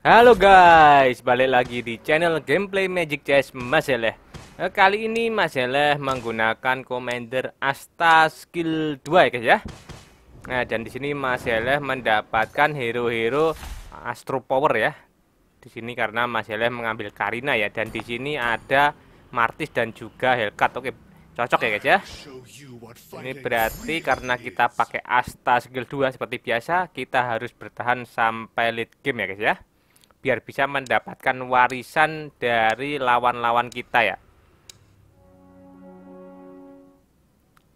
Halo guys, balik lagi di channel gameplay Magic Chess Mas Eleh. Eh, kali ini Mas Eleh menggunakan Commander Asta skill 2 ya guys ya. Nah, dan di sini Mas Eleh mendapatkan hero-hero Astro Power ya. Di sini karena Mas Eleh mengambil Karina ya dan di sini ada Martis dan juga Hellcat. Oke, cocok ya guys ya. Ini berarti karena kita pakai Asta skill 2 seperti biasa, kita harus bertahan sampai late game ya guys ya biar bisa mendapatkan warisan dari lawan-lawan kita ya.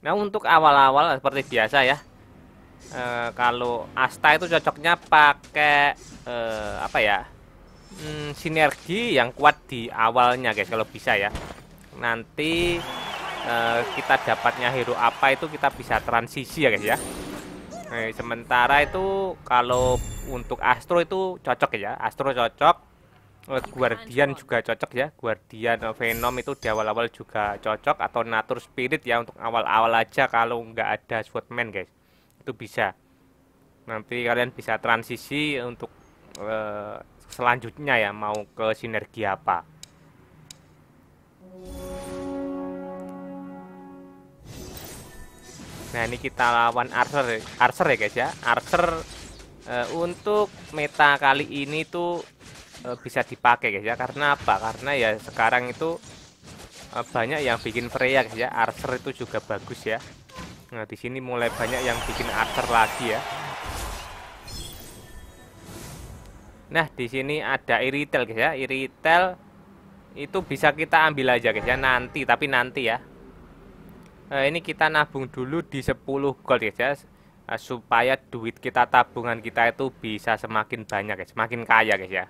Nah untuk awal-awal seperti biasa ya. E, kalau Asta itu cocoknya pakai e, apa ya? hmm, sinergi yang kuat di awalnya guys kalau bisa ya. Nanti e, kita dapatnya hero apa itu kita bisa transisi ya guys ya. Nah, sementara itu kalau untuk Astro itu cocok ya. Astro cocok. Eh, Guardian juga cocok ya. Guardian eh, Venom itu di awal-awal juga cocok atau Nature Spirit ya untuk awal-awal aja kalau nggak ada Swordman guys. Itu bisa. Nanti kalian bisa transisi untuk uh, selanjutnya ya mau ke sinergi apa. Nah ini kita lawan Archer, ya. Archer ya guys ya. Archer uh, untuk meta kali ini tuh uh, bisa dipakai guys ya. Karena apa? Karena ya sekarang itu uh, banyak yang bikin Freya guys ya. Archer itu juga bagus ya. Nah di sini mulai banyak yang bikin Archer lagi ya. Nah di sini ada Iritel guys ya. Iritel itu bisa kita ambil aja guys ya nanti, tapi nanti ya uh, ini kita nabung dulu di 10 gold ya guys uh, eh, supaya duit kita tabungan kita itu bisa semakin banyak ya semakin kaya guys ya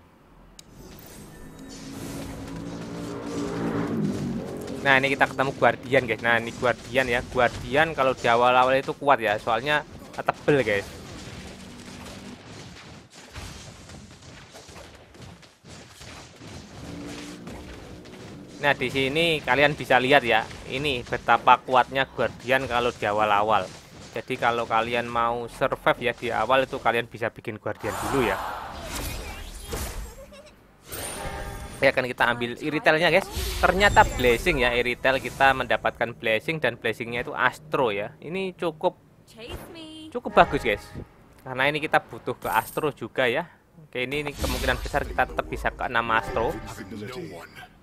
nah ini kita ketemu guardian guys nah ini guardian ya guardian kalau di awal-awal itu kuat ya soalnya tebel guys Nah, di sini kalian bisa lihat ya, ini betapa kuatnya Guardian kalau di awal-awal. Jadi kalau kalian mau survive ya di awal itu kalian bisa bikin Guardian dulu ya. Ya akan kita ambil iritelnya guys. Ternyata blessing ya iritel kita mendapatkan blessing dan blessingnya itu astro ya. Ini cukup cukup bagus guys. Karena ini kita butuh ke astro juga ya. Oke, ini, ini kemungkinan besar kita tetap bisa ke 6 astro.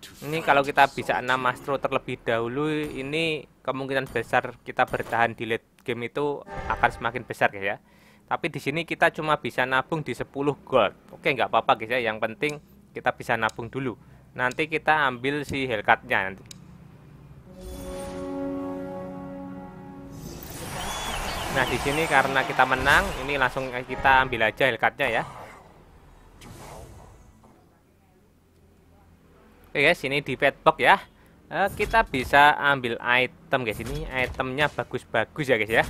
Ini kalau kita bisa 6 Astro terlebih dahulu ini kemungkinan besar kita bertahan di late game itu akan semakin besar guys ya. Tapi di sini kita cuma bisa nabung di 10 gold. Oke, nggak apa-apa guys ya. Yang penting kita bisa nabung dulu. Nanti kita ambil si hellcat nanti. Nah, di sini karena kita menang, ini langsung kita ambil aja hellcat ya. Oke guys, ini di pet box ya. Eh, kita bisa ambil item guys. Ini itemnya bagus-bagus ya guys ya.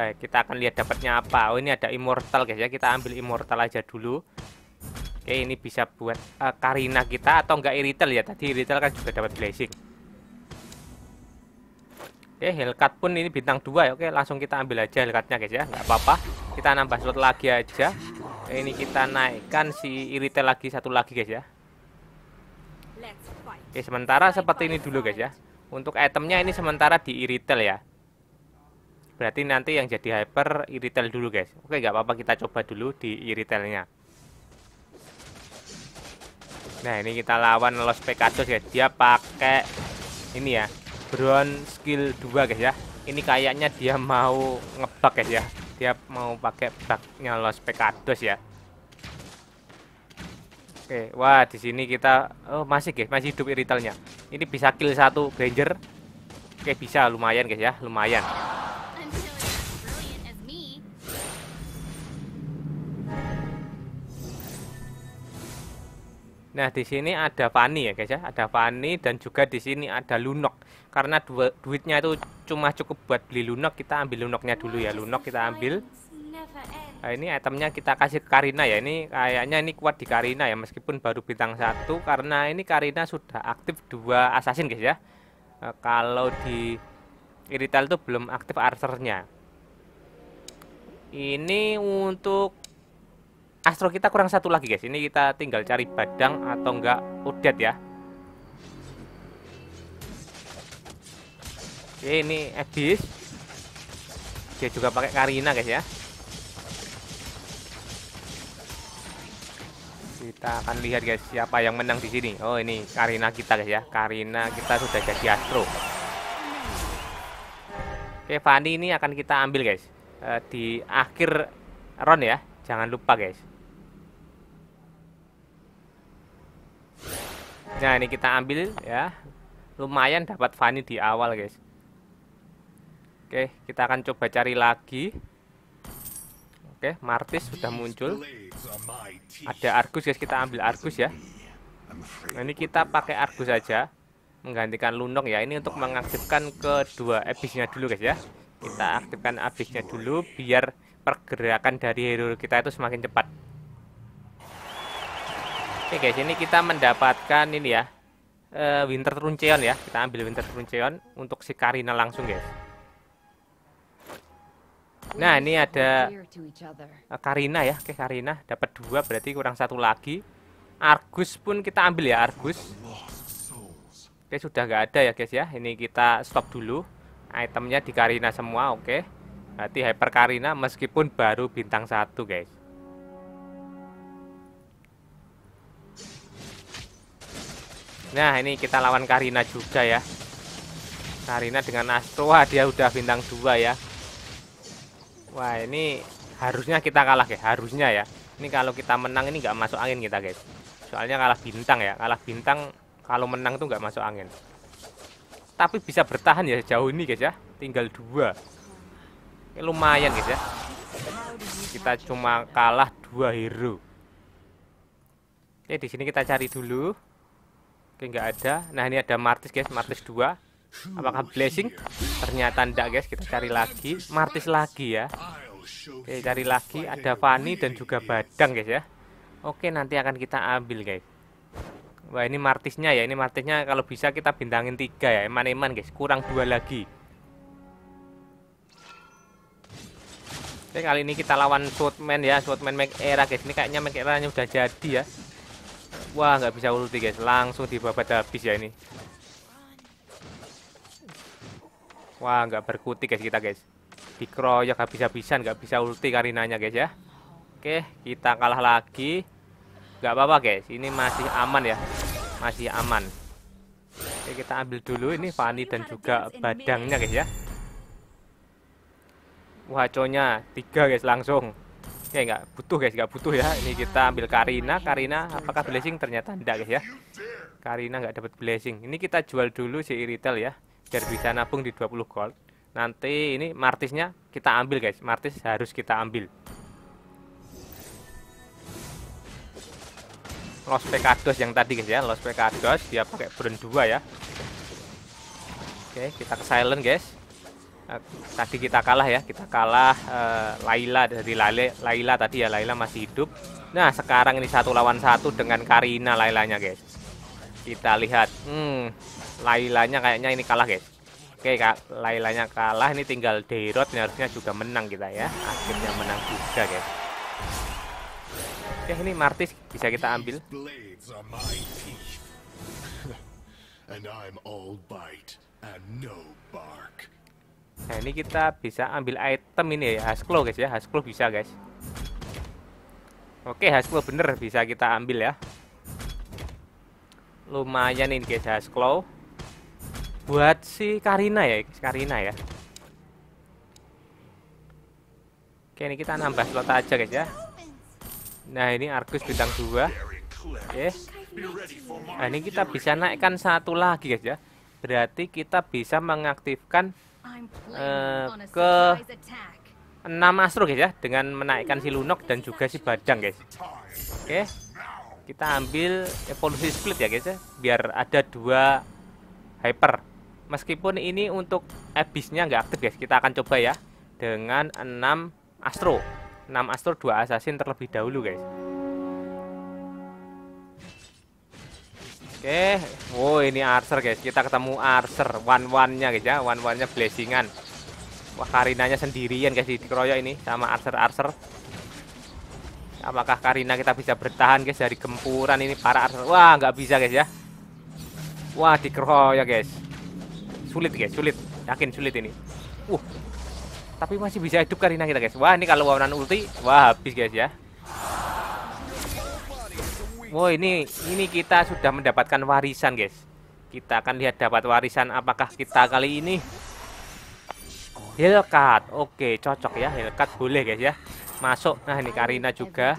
Eh, kita akan lihat dapatnya apa. Oh ini ada immortal guys ya. Kita ambil immortal aja dulu. Oke ini bisa buat uh, Karina kita atau enggak Iritel ya. Tadi Iritel kan juga dapat blessing. Oke Hellcat pun ini bintang 2 ya. Oke langsung kita ambil aja Hellcatnya guys ya. Nggak apa-apa. Kita nambah slot lagi aja. Okay, ini kita naikkan si Iritel lagi satu lagi guys ya. Oke, sementara seperti ini dulu guys ya. Untuk itemnya ini sementara di e-retail ya. Berarti nanti yang jadi hyper e-retail dulu guys. Oke, nggak apa-apa kita coba dulu di e-retailnya. Nah, ini kita lawan Los Pecados ya. Dia pakai ini ya, Brown skill 2 guys ya. Ini kayaknya dia mau ngebug guys ya. Dia mau pakai bugnya Los Pecados ya. Oke, wah di sini kita oh, masih guys, masih hidup iritalnya. Ini bisa kill satu Granger. Oke, bisa lumayan guys ya, lumayan. Nah, di sini ada Fani ya guys ya, ada Fani dan juga di sini ada Lunok. Karena du duitnya itu cuma cukup buat beli Lunok, kita ambil Lunoknya dulu ya, Lunok kita ambil. Nah, ini itemnya kita kasih ke Karina ya. Ini kayaknya ini kuat di Karina ya meskipun baru bintang satu karena ini Karina sudah aktif dua assassin guys ya. E, kalau di Irital itu belum aktif archernya. Ini untuk Astro kita kurang satu lagi guys. Ini kita tinggal cari Badang atau enggak Udet ya. Oke, ini Abyss. Dia juga pakai Karina guys ya. kita akan lihat guys siapa yang menang di sini. Oh ini Karina kita guys ya. Karina kita sudah jadi Astro. Oke Fani ini akan kita ambil guys eh, di akhir round ya. Jangan lupa guys. Nah ini kita ambil ya. Lumayan dapat Fani di awal guys. Oke kita akan coba cari lagi. Oke, Martis sudah muncul. Ada Argus guys, kita ambil Argus ya. Nah, ini kita pakai Argus saja menggantikan Lunok ya. Ini untuk mengaktifkan kedua abisnya dulu guys ya. Kita aktifkan abisnya dulu biar pergerakan dari hero kita itu semakin cepat. Oke guys, ini kita mendapatkan ini ya. Eh, Winter Truncheon ya. Kita ambil Winter Truncheon untuk si Karina langsung guys. Nah, ini ada eh, Karina ya. Oke, Karina dapat dua berarti kurang satu lagi. Argus pun kita ambil ya, Argus. Oke, sudah nggak ada ya, guys ya. Ini kita stop dulu. Itemnya di Karina semua, oke. Berarti Hyper Karina meskipun baru bintang satu, guys. Nah, ini kita lawan Karina juga ya. Karina dengan Astro, dia udah bintang dua ya. Wah ini harusnya kita kalah ya, harusnya ya. Ini kalau kita menang ini nggak masuk angin kita guys. Soalnya kalah bintang ya, kalah bintang kalau menang tuh nggak masuk angin. Tapi bisa bertahan ya jauh ini guys ya, tinggal dua. Ini lumayan guys ya. Kita cuma kalah dua hero. Oke di sini kita cari dulu. Oke nggak ada. Nah ini ada Martis guys, Martis dua. Apakah blessing? ternyata ndak guys kita cari lagi martis lagi ya oke cari lagi ada Fani dan juga Badang guys ya oke nanti akan kita ambil guys wah ini martisnya ya ini martisnya kalau bisa kita bintangin tiga ya eman-eman guys kurang dua lagi Oke kali ini kita lawan Swordman ya Swordman Mac Era guys ini kayaknya Mac Era nya udah jadi ya Wah nggak bisa ulti guys langsung dibabat habis ya ini Wah, nggak berkutik guys kita guys. Dikeroyok bisa habisan nggak bisa ulti karinanya guys ya. Oke, kita kalah lagi. Nggak apa-apa guys, ini masih aman ya. Masih aman. Oke, kita ambil dulu ini Fani dan juga badangnya guys ya. Waconya tiga guys langsung. Ya nggak butuh guys, nggak butuh ya. Ini kita ambil Karina. Karina apakah blessing? Ternyata enggak guys ya. Karina nggak dapat blessing. Ini kita jual dulu si Iritel ya biar bisa nabung di 20 gold nanti ini martisnya kita ambil guys martis harus kita ambil los pekados yang tadi guys ya los pekados dia pakai brand 2 ya oke kita ke silent guys eh, tadi kita kalah ya kita kalah uh, Laila dari Laila, Laila tadi ya Laila masih hidup nah sekarang ini satu lawan satu dengan Karina Lailanya guys kita lihat hmm Lailanya kayaknya ini kalah guys Oke kak Lailanya kalah ini tinggal Dayrod ini harusnya juga menang kita ya akhirnya menang juga guys Oke ya, ini Martis bisa kita ambil Nah ini kita bisa ambil item ini ya Hasklo guys ya Hasklo bisa guys Oke Hasklo bener bisa kita ambil ya Lumayan ini guys Hasklo buat si Karina ya, Karina ya. Oke, ini kita nambah slot aja guys ya. Nah, ini Argus bintang 2. Oke. Nah, ini kita bisa naikkan satu lagi guys ya. Berarti kita bisa mengaktifkan uh, ke 6 astro guys ya dengan menaikkan si Lunok dan juga si Badang guys. Oke. Kita ambil evolusi split ya guys ya biar ada dua hyper meskipun ini untuk Abyssnya nggak aktif guys kita akan coba ya dengan 6 astro 6 astro 2 assassin terlebih dahulu guys oke wow oh, ini archer guys kita ketemu archer one one nya guys ya one one nya blessingan wah karinanya sendirian guys dikeroyok ini sama archer archer Apakah Karina kita bisa bertahan guys dari gempuran ini para Archer? Wah, nggak bisa guys ya. Wah, dikeroyok guys. Sulit guys, sulit. Yakin sulit ini. Uh. Tapi masih bisa hidup Karina kita guys. Wah, ini kalau warnan ulti, wah habis guys ya. Wow, ini ini kita sudah mendapatkan warisan guys. Kita akan lihat dapat warisan apakah kita kali ini. Hellcat. Oke, cocok ya. Hellcat boleh guys ya. Masuk. Nah, ini Karina juga.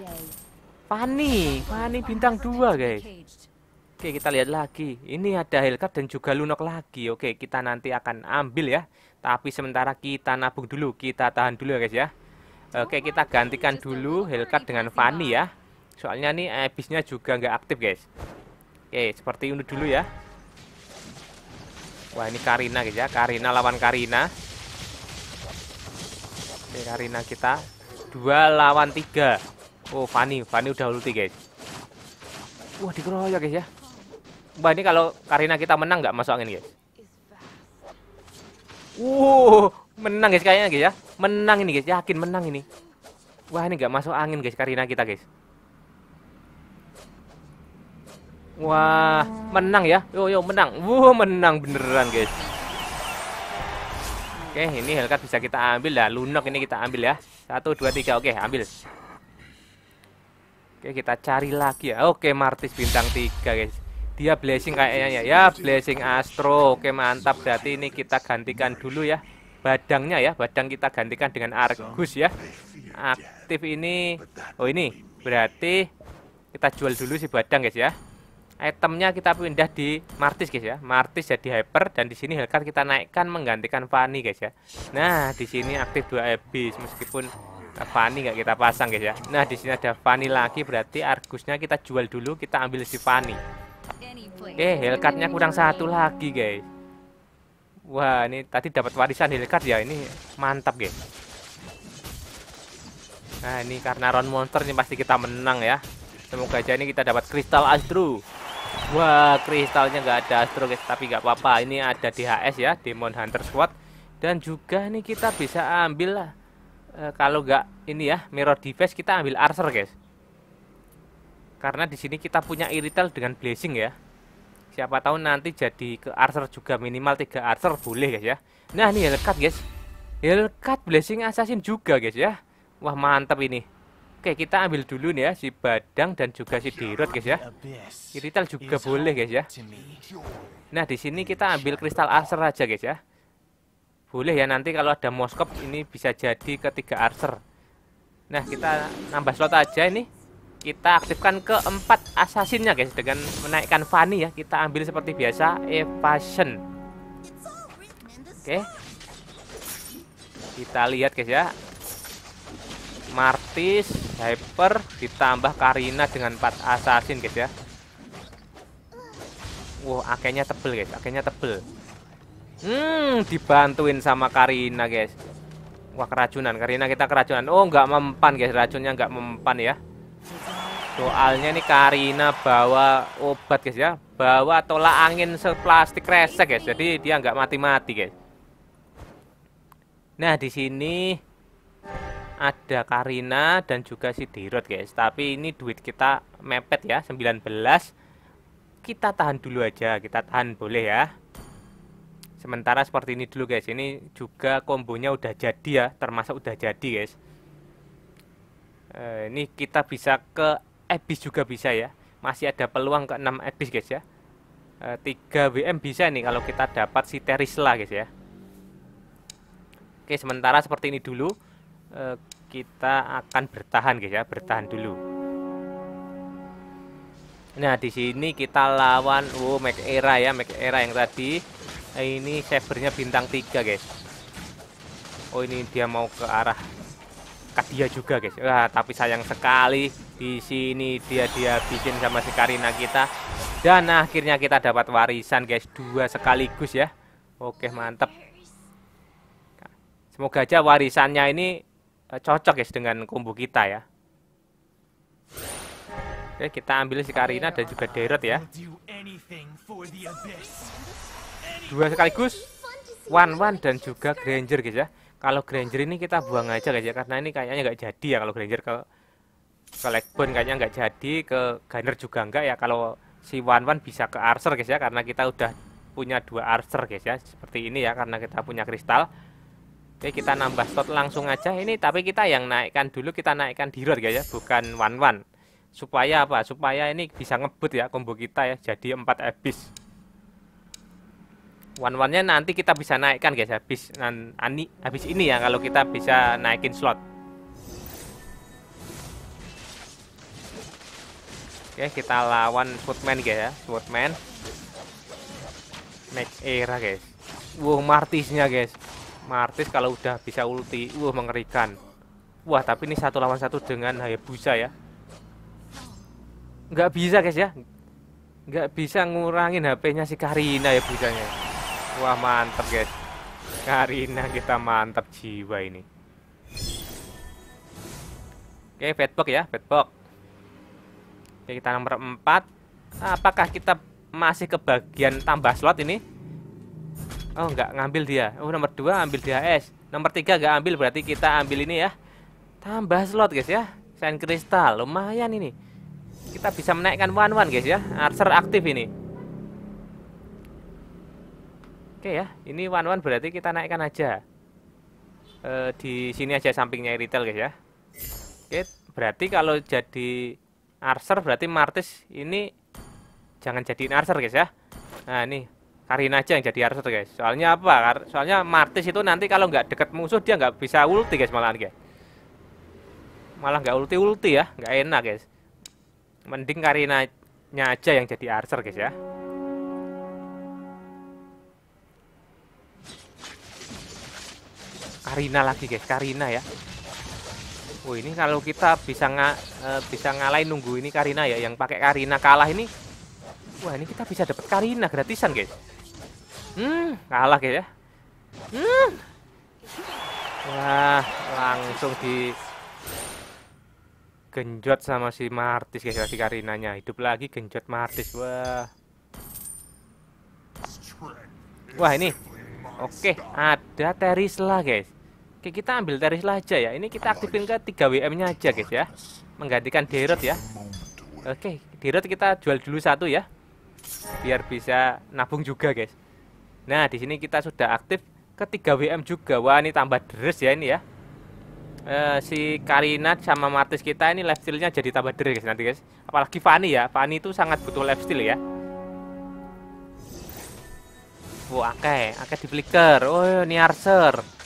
Fanny, Fanny bintang 2 guys. Oke, kita lihat lagi. Ini ada Hellcat dan juga Lunok lagi. Oke, kita nanti akan ambil ya. Tapi sementara kita nabung dulu, kita tahan dulu ya guys ya. Oke, kita gantikan dulu Hellcat dengan Fanny ya. Soalnya nih abisnya juga nggak aktif guys. Oke, seperti ini dulu ya. Wah, ini Karina guys ya. Karina lawan Karina. Oke, Karina kita. Dua lawan tiga. Oh, Fanny. Fanny udah ulti guys. Wah, dikeroyok guys ya wah ini kalau Karina kita menang nggak masuk angin guys? Wuh, menang guys kayaknya guys ya. Menang ini guys, yakin menang ini. Wah ini nggak masuk angin guys Karina kita guys. Wah, menang ya. Yo yo menang. Wuh, menang beneran guys. Oke, ini Hellcat bisa kita ambil lah. Lunok ini kita ambil ya. Satu, dua, tiga. Oke, ambil. Oke, kita cari lagi ya. Oke, Martis bintang tiga guys dia blessing kayaknya ya ya blessing astro oke mantap berarti ini kita gantikan dulu ya badangnya ya badang kita gantikan dengan argus ya aktif ini oh ini berarti kita jual dulu si badang guys ya itemnya kita pindah di Martis guys ya. Martis jadi hyper dan di sini Hellcat kita naikkan menggantikan Fanny guys ya. Nah, di sini aktif dua Abyss meskipun Fanny nggak kita pasang guys ya. Nah, di sini ada Fanny lagi berarti Argusnya kita jual dulu, kita ambil si Fanny. Oke, okay, kurang satu lagi, guys. Wah, ini tadi dapat warisan Hellcat ya. Ini mantap, guys. Nah, ini karena round monster ini pasti kita menang ya. Semoga aja ini kita dapat kristal Astro. Wah, kristalnya nggak ada Astro, guys. Tapi nggak apa-apa. Ini ada DHS ya, Demon Hunter Squad. Dan juga ini kita bisa ambil lah. Eh, kalau nggak ini ya, mirror device kita ambil Arser, guys karena di sini kita punya irital dengan blessing ya siapa tahu nanti jadi ke archer juga minimal tiga archer boleh guys ya nah ini hellcat guys hellcat blessing assassin juga guys ya wah mantap ini Oke kita ambil dulu nih ya si Badang dan juga si Dirot guys ya. Irital juga boleh guys ya. Nah di sini kita ambil kristal Arser aja guys ya. Boleh ya nanti kalau ada Moskop ini bisa jadi ketiga Arser. Nah kita nambah slot aja ini kita aktifkan keempat assassinnya guys dengan menaikkan Fanny ya kita ambil seperti biasa evasion oke kita lihat guys ya Martis Hyper ditambah Karina dengan empat assassin guys ya wow akhirnya tebel guys akhirnya tebel hmm dibantuin sama Karina guys wah keracunan Karina kita keracunan oh nggak mempan guys racunnya nggak mempan ya Soalnya nih Karina bawa obat guys ya, bawa tolak angin seplastik resek guys. Jadi dia nggak mati-mati guys. Nah di sini ada Karina dan juga si Dirot guys. Tapi ini duit kita mepet ya, 19. Kita tahan dulu aja, kita tahan boleh ya. Sementara seperti ini dulu guys. Ini juga kombonya udah jadi ya, termasuk udah jadi guys. Eh, ini kita bisa ke Ebis juga bisa ya masih ada peluang ke 6 abyss guys ya e, 3 WM bisa nih kalau kita dapat si Terisla guys ya Oke sementara seperti ini dulu e, kita akan bertahan guys ya bertahan dulu Nah di sini kita lawan oh Mac Era ya Mac Era yang tadi ini sabernya bintang 3 guys Oh ini dia mau ke arah ke dia juga guys Wah, tapi sayang sekali di sini dia dia bikin sama si Karina kita dan akhirnya kita dapat warisan guys dua sekaligus ya oke mantap semoga aja warisannya ini eh, cocok guys dengan kumbu kita ya oke kita ambil si Karina dan juga Derot ya dua sekaligus Wan Wan dan juga Granger guys ya kalau Granger ini kita buang aja guys ya karena ini kayaknya nggak jadi ya kalau Granger ke ke pun kayaknya nggak jadi ke Gunner juga nggak ya kalau si Wan Wan bisa ke Archer guys ya karena kita udah punya dua Archer guys ya seperti ini ya karena kita punya kristal Oke kita nambah slot langsung aja ini tapi kita yang naikkan dulu kita naikkan di road guys ya bukan Wan Wan supaya apa supaya ini bisa ngebut ya combo kita ya jadi empat abyss one one nya nanti kita bisa naikkan guys habis ani, habis ini ya kalau kita bisa naikin slot oke kita lawan footman guys ya footman next era guys wow martisnya guys martis kalau udah bisa ulti wow mengerikan wah tapi ini satu lawan satu dengan hayabusa ya nggak bisa guys ya nggak bisa ngurangin HP-nya si Karina ya bujanya. Wah mantap guys Karina kita mantap jiwa ini Oke fatbox ya fatbox Oke kita nomor 4 Apakah kita masih ke bagian tambah slot ini? Oh nggak ngambil dia Oh nomor 2 ambil dia es Nomor 3 nggak ambil berarti kita ambil ini ya Tambah slot guys ya Sand kristal lumayan ini Kita bisa menaikkan one one guys ya Archer aktif ini Oke ya, ini one one berarti kita naikkan aja. E, di sini aja sampingnya retail guys ya. Oke, berarti kalau jadi Arser berarti Martis ini jangan jadiin Arser guys ya. Nah, ini Karina aja yang jadi Arser guys. Soalnya apa? Soalnya Martis itu nanti kalau nggak deket musuh dia nggak bisa ulti guys malah. guys. Malah nggak ulti-ulti ya, nggak enak guys. Mending Karinanya aja yang jadi Arser guys ya. Karina lagi guys, Karina ya. Oh ini kalau kita bisa nga, eh, bisa ngalahin nunggu ini Karina ya, yang pakai Karina kalah ini. Wah ini kita bisa dapat Karina gratisan guys. Hmm, kalah guys ya. Hmm. Wah, langsung di genjot sama si Martis guys, ya, si Karinanya. Hidup lagi genjot Martis. Wah. Wah ini Oke, ada Terisla guys Oke, kita ambil teris lah aja ya. Ini kita aktifin ke 3 WM-nya aja, guys ya. Menggantikan Derot ya. Oke, Derot kita jual dulu satu ya. Biar bisa nabung juga, guys. Nah, di sini kita sudah aktif ke 3 WM juga. Wah, ini tambah deres ya ini ya. E, si Karina sama Martis kita ini lifestyle-nya jadi tambah deres guys nanti guys. Apalagi Fani ya. Fani itu sangat butuh lifestyle ya. Wah, oke akeh di flicker. Oh, ini arser.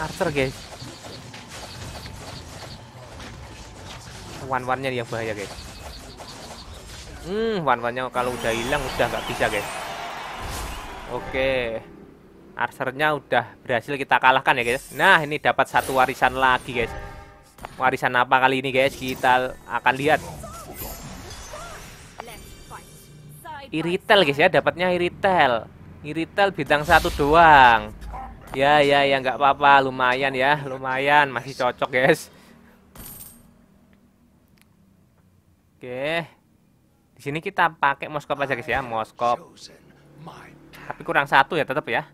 Archer guys Wan-wannya yang bahaya guys Hmm wan-wannya kalau udah hilang udah nggak bisa guys Oke Archernya udah berhasil kita kalahkan ya guys Nah ini dapat satu warisan lagi guys Warisan apa kali ini guys Kita akan lihat Iritel guys ya dapatnya Iritel Iritel bintang satu doang Ya, ya, ya, nggak apa-apa. Lumayan ya, lumayan. Masih cocok, guys. Oke. Di sini kita pakai moskop aja, guys ya. Moskop. Tapi kurang satu ya, tetap ya.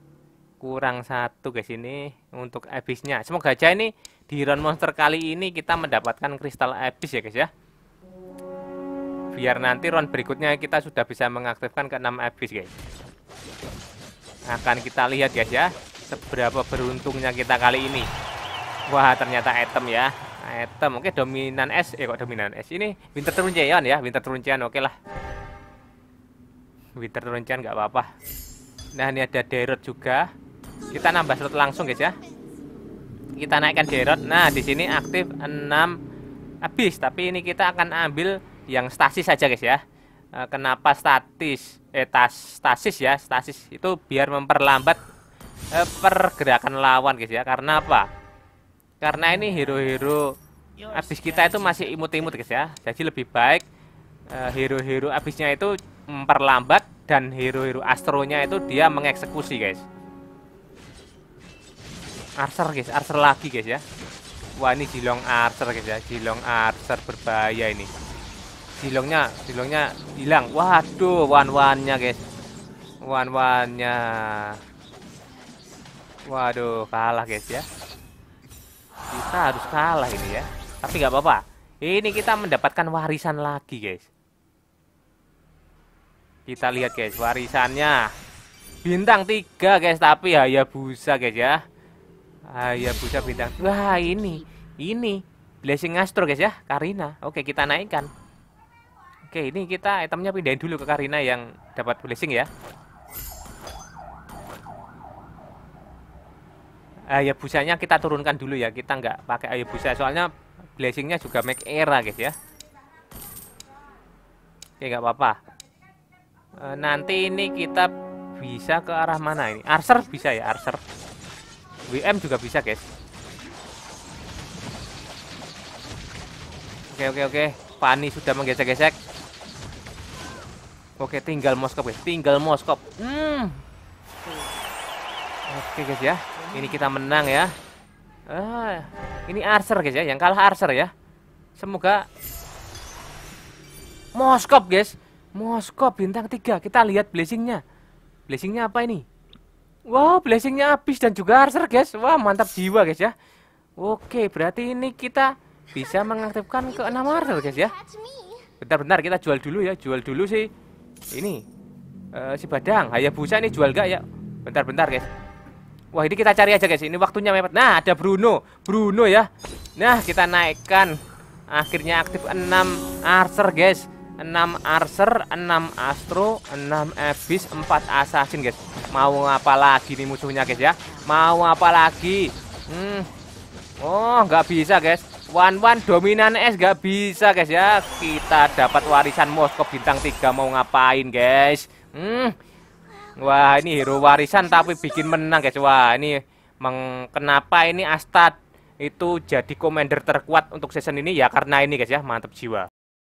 Kurang satu, guys, ini untuk abisnya. Semoga aja ini di round monster kali ini kita mendapatkan kristal abis ya, guys ya. Biar nanti round berikutnya kita sudah bisa mengaktifkan ke enam abis, guys akan kita lihat guys ya seberapa beruntungnya kita kali ini wah ternyata item ya item oke dominan es eh kok dominan es ini winter turuncean ya winter teruncian oke lah winter teruncian nggak apa-apa nah ini ada derot juga kita nambah slot langsung guys ya kita naikkan derot nah di sini aktif 6 habis tapi ini kita akan ambil yang stasis saja guys ya eh, kenapa statis eh tas stasis ya stasis itu biar memperlambat Eh, pergerakan lawan guys ya. Karena apa? Karena ini hero-hero abis kita itu masih imut-imut guys ya. Jadi lebih baik eh, hero-hero uh, abisnya itu memperlambat dan hero-hero astronya itu dia mengeksekusi guys. Archer guys, Archer lagi guys ya. Wah ini Jilong Archer guys ya, Jilong Archer berbahaya ini. Jilongnya, Jilongnya hilang. Waduh, wan-wannya guys. Wan-wannya. Waduh, kalah guys ya. Kita harus kalah ini ya. Tapi nggak apa-apa. Ini kita mendapatkan warisan lagi guys. Kita lihat guys warisannya. Bintang tiga guys, tapi busa guys ya. Ayah busa bintang. Wah, ini. Ini Blessing Astro guys ya, Karina. Oke, kita naikkan. Oke, ini kita itemnya pindahin dulu ke Karina yang dapat blessing ya. air busanya kita turunkan dulu ya kita nggak pakai air busa soalnya blessingnya juga make era guys ya oke nggak apa-apa e, nanti ini kita bisa ke arah mana ini arser bisa ya arser WM juga bisa guys oke oke oke Fani sudah menggesek-gesek oke tinggal moskop guys tinggal moskop hmm Oke guys ya, ini kita menang ya. Ah, ini Archer guys ya, yang kalah Archer ya. Semoga Moskop guys. Moskop bintang 3. Kita lihat blessingnya. Blessingnya apa ini? Wow, blessingnya habis dan juga Archer guys. Wah, mantap jiwa guys ya. Oke, berarti ini kita bisa mengaktifkan ke enam Archer guys ya. Bentar-bentar kita jual dulu ya, jual dulu sih. Ini uh, si Badang, Hayabusa ini jual gak ya? Bentar-bentar guys. Wah ini kita cari aja guys Ini waktunya mepet Nah ada Bruno Bruno ya Nah kita naikkan Akhirnya aktif 6 Archer guys 6 Archer 6 Astro 6 Abyss 4 Assassin guys Mau apa lagi nih musuhnya guys ya Mau apa lagi hmm. Oh nggak bisa guys One One dominan S nggak bisa guys ya Kita dapat warisan Moskow bintang 3 Mau ngapain guys Hmm Wah, ini hero warisan tapi bikin menang, guys. Wah, ini meng kenapa ini Astad itu jadi commander terkuat untuk season ini ya karena ini guys ya, mantap jiwa.